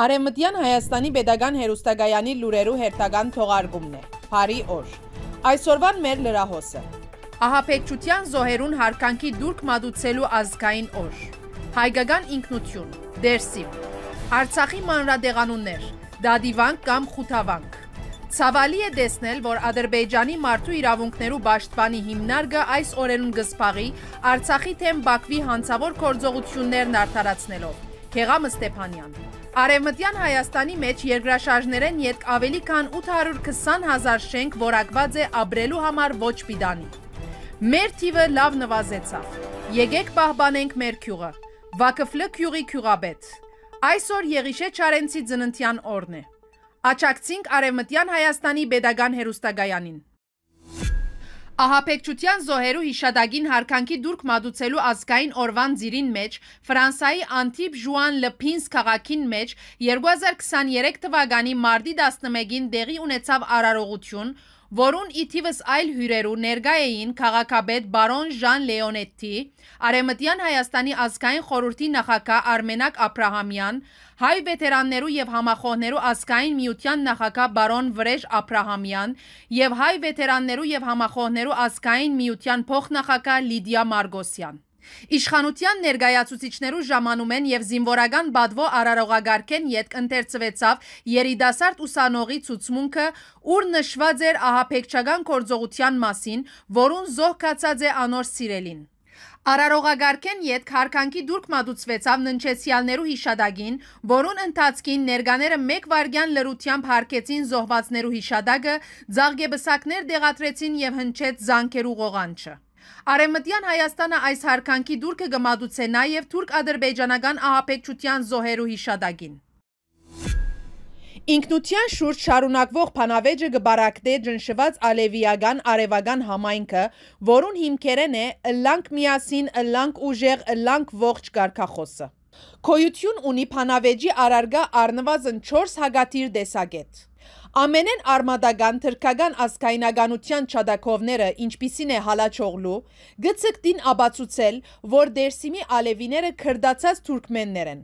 Արևմտյան Հայաստանի Պետական Հերուստագայանի լուրերու հերթական թողարկումն է։ Փարի օր։ Այսօրվան մեր լրահոսը։ Ահապետչության զոհերուն հարկանքի դուրք մատուցելու ազգային օր։ Հայկական ինքնություն։ Դերսիմ։ Արցախի մանրադեղանուններ։ Դադիվանք կամ խութավանք։ Ցավալի է տեսնել, որ Ադրբեջանի մարդու իրավունքներու պաշտպանի հիմնարկը այս օրերուն գսպաղի Արցախի թեմ Բաքվի հանցավոր գործողություններն արտարացնելով։ Քեղամ Ստեփանյան Արևմտյան Հայաստանի մեջ երկրաշարժներեն ետք ավելի քան 820 հազար շենք որակված է ապրելու համար ոչ պիդանի։ Մեր թիվը լավ նվազեցավ։ Եկեք պահբանենք մեր քյուղը։ Վակֆլը քյուղի քյուղաբետ։ Այսօր Եղիշե Չարենցի ծննդյան օրն է։ Աճակցինք Արևմտյան Հայաստանի Պետական հերոստագայանին։ Ահապեկչության զոհերու հիշադագին հարկանքի դուրք մատուցելու ազգային օրվան ձիրին մեջ Ֆրանսայի Անտիպ Ժուան Լփինս քաղաքին մեջ 2023 թվականի մարտի 11-ին դեղի ունեցավ արարողություն, որուն ի թիվս այլ հյուրերու ներկա էին քաղաքապետ բարոն Ժան Լեոնետտի, Արեմտյան Հայաստանի ազգային խորհրդի նախագահ Արմենակ Աբրահամյան, հայ վետերաններու եւ համախոհներու ազգային միության նախագահ բարոն Վրեժ Աբրահամյան եւ հայ վետերաններու եւ համախոհներու ազգային միության փոխնախագահ Լիդիա Մարգոսյան։ Իշխանության ներգայացուցիչներու ժամանում են և զինվորական բադվո արարողագարքեն ետք ընթերցվեցավ երիդասարդ ուսանողի ծուցմունքը, ուր նշված էր ահապեկչական կործողության մասին, որուն զողկացած է անոր սիրելին։ Արարողագարքեն ետք հարկանքի դուրք մադուցվեցավ ննչեցյալներու հիշադագին, որուն ընթացքին ներգաները մեկ վարգյան լրությամբ հարկեցին զոհվածներու հիշադագը, ձաղգեբսակներ դեղատրեցին և հնչեց զանքերու ղողանչը։ Արևմտյան Հայաստանը այս հարկանքի դուրքը գմադուցե նաև թուրք-ադրբեջանական ահապեկչության զոհերու հիշադակին։ Ինքնության շուրջ շարունակվող պանավեջը գբարակտե ջնշված ալևիական արևական համայնքը, որուն հիմքերեն է լանք միասին, լանք ուժեղ, լանք ողջ գարկախոսը։ Կոյություն ունի պանավեջի առարգա արնվազն չորս հագատիր դեսագետ։ Ամենեն արմադական թրկական ազգայնագանության չադակովները, ինչպիսին է հալաչողլու, գծգտին աբացուցել, որ դերսիմի ալևիները կրդացած թուրկմեններ են։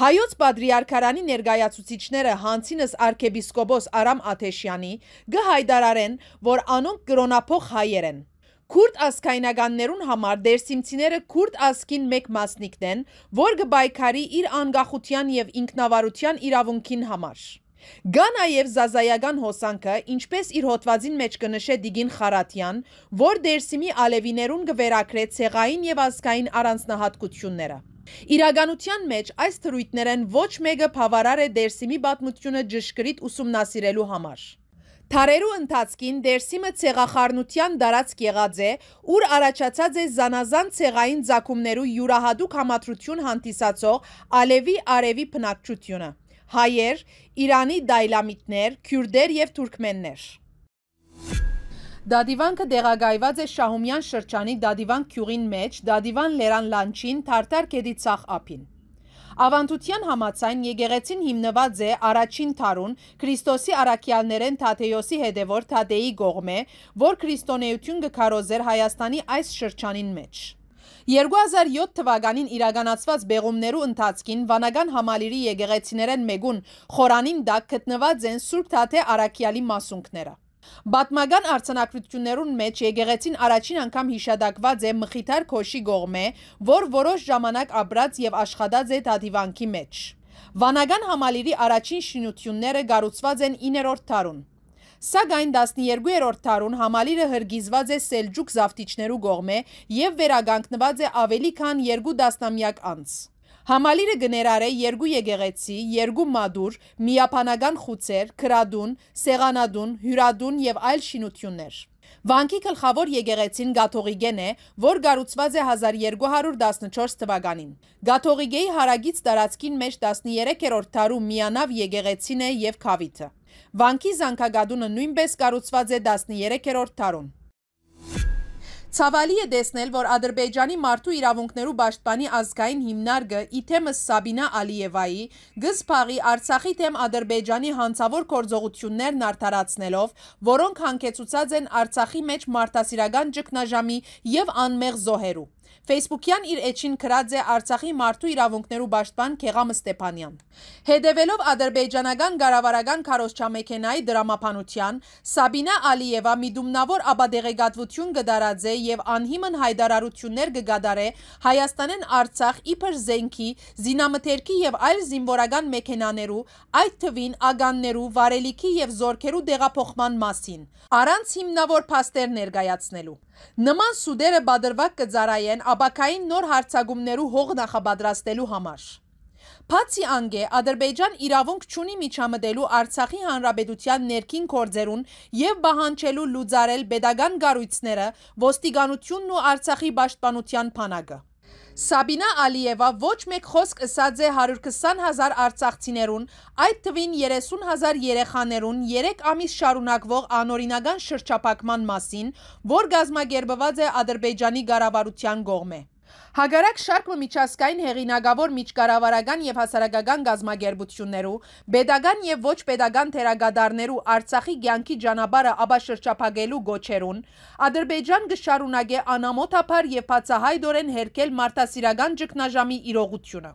Հայոց բադրիարկարանի ներգայացուցիչները հանցինս արգեպիսկոբոս առամ աթեշյանի գհայդարարեն, որ անոնք գրոնապող հայեր են։ Քուրդ ասկայնագաններուն համար դերսիմցիները քուրդ ասկին մեկ մասնիկն են, որ գբայքարի իր անգախության և ինքնավարության իրավունքին համար։ Գա նաև Զազայական հոսանքը, ինչպես իր հոդվածին մեջ կնշե Դիգին Խարատյան, որ Դերսիմի ալևիներուն կվերակրե ցեղային եւ ազգային առանձնահատկությունները։ Իրականության մեջ այս թրույթներեն ոչ մեկը բավարար է Դերսիմի պատմությունը ճշգրիտ ուսումնասիրելու համար։ Թարերու ընթացքին դերսիմը ցեղախառնության դարածք եղած է, ուր առաջացած է զանազան ցեղային ցակումներու յուրահատուկ համատրություն հանդիսացող Ալևի արևի բնակչությունը հայեր, Իրանի դայլամիտներ, քյուրդեր եւ թուրքմեններ։ Դադիվանքը դեղագայված է Շահումյան շրջանի Դադիվան քյուղին մեջ, Դադիվան Լերան լանչին, Թարտար կեդի ցախ ափին։ Ավանդության համացան եկեղեցին հիմնված է առաջին թարուն Քրիստոսի առաքյալներեն Թադեյոսի հետևոր Թադեի գողմե, որ քրիստոնեություն գկարոզեր Հայաստանի այս շրջանին մեջ։ 2007 թվականին իրականացված բեղումներու ընթացքին Վանական համալիրի եկեղեցիներեն մեգուն խորանին դակ գտնված են Սուրբ Թաթե Արաքյալի մասունքները։ Բատմական արցանակրություններուն մեջ եկեղեցին առաջին անգամ հիշադակված է մխիթար քոշի գողմե, որ որոշ ժամանակ ապրած եւ աշխատած է դադիվանքի մեջ։ Վանական համալիրի առաջին շինությունները գառուցված են 9-րդ դարում։ Սակայն 12-րդ տարուն համալիրը հրգիզված է Սելջուկ զավթիչներու գողմ է և վերագանքնված է ավելի քան երկու դասնամյակ անց։ Համալիրը գներար է երկու եգեղեցի, երկու մադուր, միապանական խուցեր, կրադուն, սեղանադուն, հյուրադուն և այլ շինություններ։ Վանքի կլխավոր եգեղեցին գաթողիգեն է, որ գարուցված է 1214 թվականին։ գաթողիգեի հարագից տարածքին մեջ 13 էրորդ տարու միանավ եգեղեցին է և կավիթը։ Վանքի զանգագադունը նույնպես կառուցված է 13-րդ տարում։ Ցավալի է տեսնել, որ Ադրբեջանի մարդու իրավունքներու պաշտպանի ազգային հիմնարկը իթեմս Սաբինա Ալիևայի գզփաղի Արցախի թեմ Ադրբեջանի հանցավոր կորձողություններն արդարացնելով, որոնք հանգեցուցած են Արցախի մեջ մարդասիրական ճգնաժամի եւ անմեղ զոհերու։ Facebook-յան իր էջին գրած է Արցախի մարդու իրավունքներու պաշտպան Քեղամ Ստեփանյան։ Հետևելով ադրբեջանական գարավարական քարոզչամեքենայի դրամապանության, Սաբինա Ալիևա միդումնավոր ապադեղեկատվություն կդարաձե եւ անհիմն հայտարարություններ կգադարե Հայաստանեն Արցախ իբր զենքի, զինամթերքի եւ այլ զինվորական մեքենաներու, այդ թվին ագաններու, վարելիքի եւ զորքերու դեղափոխման մասին, առանց հիմնավոր փաստեր ներկայացնելու։ Նման սուդերը բادرվակ կծարայեն ապակային նոր հարցագումներու հող նախապատրաստելու համար։ Բացի անգե, Ադրբեջան իրավունք չունի միջամտելու Արցախի հանրապետության ներքին կորձերուն եւ բահանջելու լուծարել pedagogan գառույցները, ոստիկանությունն ու Արցախի պաշտպանության բանակը։ Սաբինա Ալիևա ոչ մեկ խոսք ասած է 120.000 արցախցիներուն, այդ թվին 30.000 երեխաներուն 3 ամիս շարունակվող անօրինական շրջափակման մասին, որ գազմագերբված է Ադրբեջանի ղարավարության կողմէ։ Հագարակ շարքը միջազգային հեղինակավոր միջկառավարական եւ հասարակական գազագերբություններու, pedagogan եւ ոչ pedagogan թերագադարներու Արցախի ցանկի ճանապարհը աբաշրջապագելու գոչերուն, Ադրբեջան կշարունակե անամոթաբար եւ բացահայտորեն հերկել մարդասիրական ճգնաժամի իրողությունը։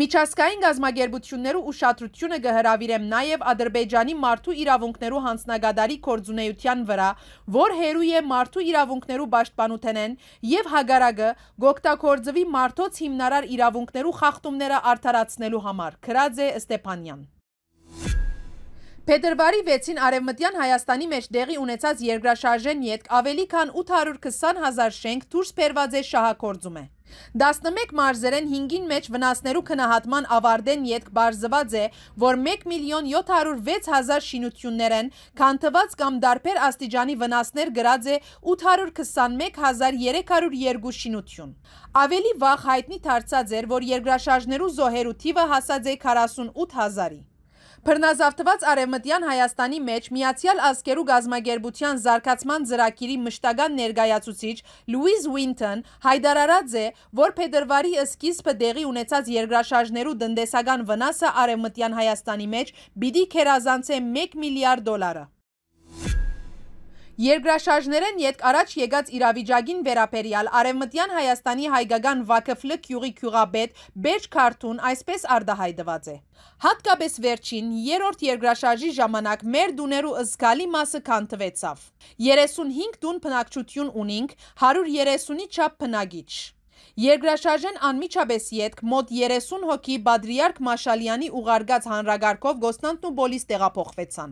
Միջազգային գազագերբությունները ուշադրությունը կհրավիրեմ նաև Ադրբեջանի մարդու իրավունքներու հանձնագադարի կորձունեության վրա, որ հերույ է մարդու իրավունքներու պաշտպանութենեն եւ հագարակը գօգտագործվի մարդոց հիմնարար իրավունքներու խախտումները արդարացնելու համար, քրած է Ստեփանյան։ Փետրվարի 6-ին Արևմտյան Հայաստանի մեջ դեղի ունեցած երկրաշարժեն յետք ավելի քան 820 հազար շենք դուրս բերված է շահագործում է։ 11 մարզերեն 5-ին մեջ վնասներու քնահատման ավարդեն ետք բարձված է, որ 1 միլիոն 706 հազար շինություններ են, կան թված կամ դարպեր աստիճանի վնասներ գրած է 821 հազար 302 շինություն։ Ավելի վաղ հայտնի թարցած էր, որ երգրաշաժներու զոհերու թիվը հասած է 48 հազարի։ Բռնազավթված Արևմտյան Հայաստանի մեջ Միացյալ Ազգերու գազմագերբության զարգացման ծրագիրի մշտական ներկայացուցիչ Լուիզ Ուինթոն հայտարարած է, որ փետրվարի սկիզբը դեղի ունեցած երկրաշարժներու դնդեսական վնասը Արևմտյան Հայաստանի մեջ պիտի քերազանցե 1 միլիարդ դոլարը։ Երկրաշարժներ են ետք առաջ եկած իրավիճակին վերապերյալ արևմտյան Հայաստանի հայգական վակըվլը կյուղի կյուղաբետ բերջ քարտուն այսպես արդահայդված է։ Հատկապես վերջին երորդ երկրաշարժի ժամանակ մեր դուներու ըզգալի մասը կանտվեցավ։ 35 դուն պնակչություն ունինք, 130-ի չապ պնագիչ։ Երկրաշարժեն անմիջապես ետք մոտ 30 հոգի Բադրիարք Մաշալյանի ուղարգած հանրագարկով Գոստանդն ու Բոլիս տեղափոխվեցան։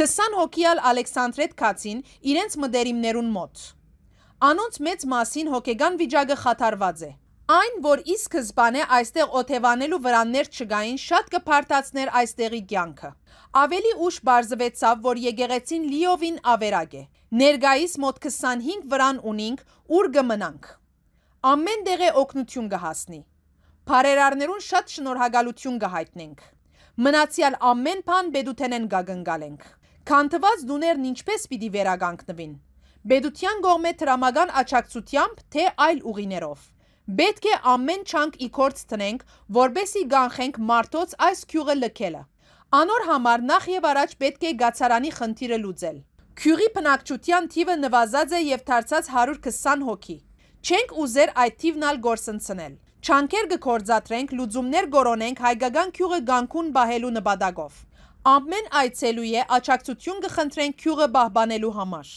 20 հոգիալ Ալեքսանդրետ Քացին իրենց մդերիմներուն մոտ։ Անոնց մեծ մասին հոգեգան վիճակը խաթարված է։ Այն, որ ի սկզբանե այստեղ օթևանելու վրաններ չգային, շատ կփարտացներ այստեղի կյանքը։ Ավելի ուշ բարձվեցավ, որ եկեղեցին լիովին ավերակ է։ Ներգայիս մոտ 25 վրան ունինք, ուր գմնանք ամեն դեղ է օգնություն կհասնի։ Փարերարներուն շատ շնորհակալություն կհայտնենք։ Մնացյալ ամեն բան բեդութենեն կգնգալենք։ Քանթված դուներն ինչպես պիտի վերագանքնվին։ Բեդության գողմե տրամական աճակցությամբ թե այլ ուղիներով։ Պետք է ամեն չանք իքորց տնենք, որբեսի գանխենք մարդոց այս քյուղը լքելը։ Անոր համար նախ եւ առաջ պետք է գացարանի խնդիրը լուծել։ Քյուղի բնակչության թիվը նվազած է եւ դարձած 120 հոգի։ Չենք ուզեր այդ թիվն ալ գործընցնել։ Չանկեր գործադրենք, լուծումներ գորոնենք հայկական քյուղը գանքուն բահելու նպատակով։ Ամեն այցելու է աճակցություն կխնդրենք քյուղը բահբանելու համար։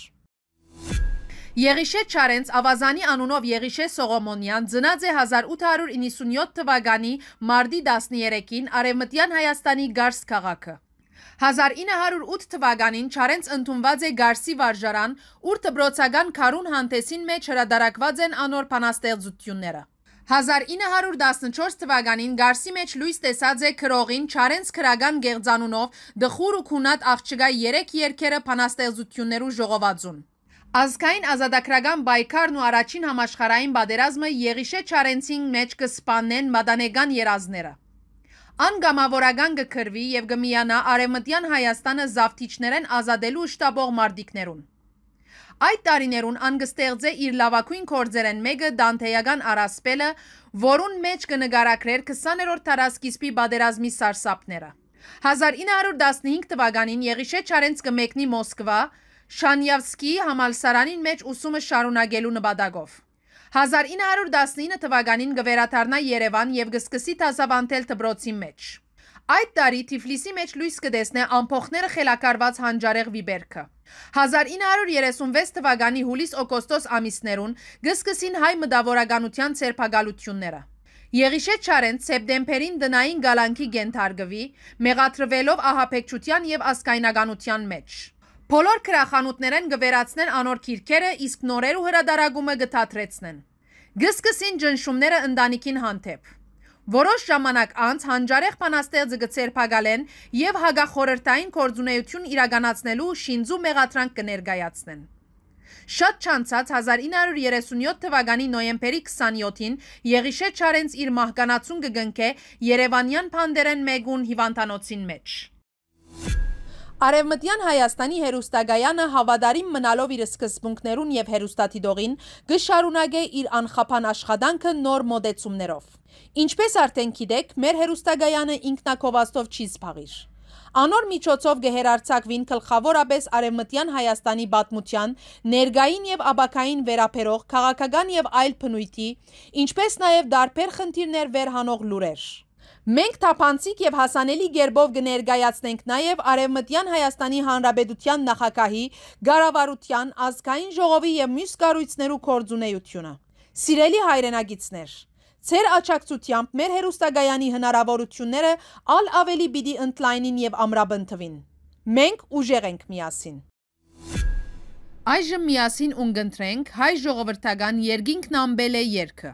Եղիշե Չարենց ավազանի անունով Եղիշե Սողոմոնյան ծնած է 1897 թվականի մարտի 13-ին Արևմտյան Հայաստանի Գարս քաղաքը։ 1908 թվականին Չարենց ընդունված է Գարսի վարժարան, ուր դբրոցական քարուն հանդեսին մեջ հրադարակված են անոր բանաստեղծությունները։ 1914 թվականին Գարսի մեջ լույս տեսած է քրողին Չարենց քրական գեղձանունով դխուր ու քունատ աղջկա 3 երկերը բանաստեղծություններու ժողովածուն։ Ազգային ազատագրական բայկարն ու առաջին համաշխարհային բادرազմը Եղիշե Չարենցին մեջ կսպանեն մադանեգան երազները անգամավորական գքրվի եւ գմիանա արևմտյան Հայաստանը զավթիչներեն ազատելու շտաբող մարդիկներուն։ Այդ տարիներուն անգստեղծ է իր լավակույն կործերեն մեկը դանթեյական առասպելը, որուն մեջ կնգարակրեր 20-րդ տարասկիսպի բادرազմի սարսապները։ 1915 թվականին Եղիշե Չարենց կմեկնի Մոսկվա, Շանյավսկի համալսարանին մեջ ուսումը շարունակելու նպատակով։ 1919 թվականին գվերաթարնա Երևան եւ գսկսի տասավանդել դպրոցի մեջ։ Այդ տարի Թիֆլիսի մեջ լույս կդեսնե ամփոխները խելակարված հանճարեղ Վիբերքը։ 1936 թվականի հուլիս-օգոստոս ամիսներուն գսկսին հայ մտավորականության ցերփակալությունները։ Եղիշե Չարենց սեպտեմբերին դնային գալանքի գենթարգվի, մեղատրվելով ահապեկչության եւ ասկայնականության մեջ։ Բոլոր քրախանութներեն գվերացնեն անոր քիրքերը, իսկ նորեր ու հրադարագումը գտատրեցնեն։ Գսկսին ջնշումները ընտանիքին հանդեպ։ Որոշ ժամանակ անց հանճարեղ բանաստեղծը գցերփակալեն եւ հագախորհրդային կորձունեություն իրականացնելու շինզու մեղադրանք կներկայացնեն։ Շատ չանցած 1937 թվականի նոյեմբերի 27-ին Եղիշե Չարենց իր մահկանացուն կգնքե Երևանյան Փանդերեն մեգուն հիվանդանոցին մեջ։ Արևմտյան Հայաստանի հերուստագայանը հավադարին մնալով իր սկզբունքներուն և հերուստատիդողին գշարունագ է իր անխապան աշխատանքը նոր մոդեցումներով։ Ինչպես արդեն գիտեք, մեր հերուստագայանը ինքնակովաստով չի զբաղիր։ Անոր միջոցով գեհերարցակվին կլխավորապես արևմտյան Հայաստանի բատմության, ներգային և աբակային վերապերող, կաղաքական և այլ պնույթի, ինչպես նաև դարպեր խնդիրներ վերհանող լուրեր։ Մենք թափանցիկ եւ հասանելի ģերբով կներկայացնենք նաեւ Արևմտյան Հայաստանի Հանրապետության նախագահի, Գարավարության, ազգային ժողովի եւ մյուս կառույցներու կորձունեությունը։ Սիրելի հայրենագիտներ, Ձեր աճակցությամբ մեր հերոստագայանի հնարավորությունները ալ ավելի պիտի ընդլայնին եւ ամրապնդվին։ Մենք ուժեղ ենք միասին։ Այժմ միասին ունգընտրենք հայ ժողովրդական երգինքն ամբել է երգը։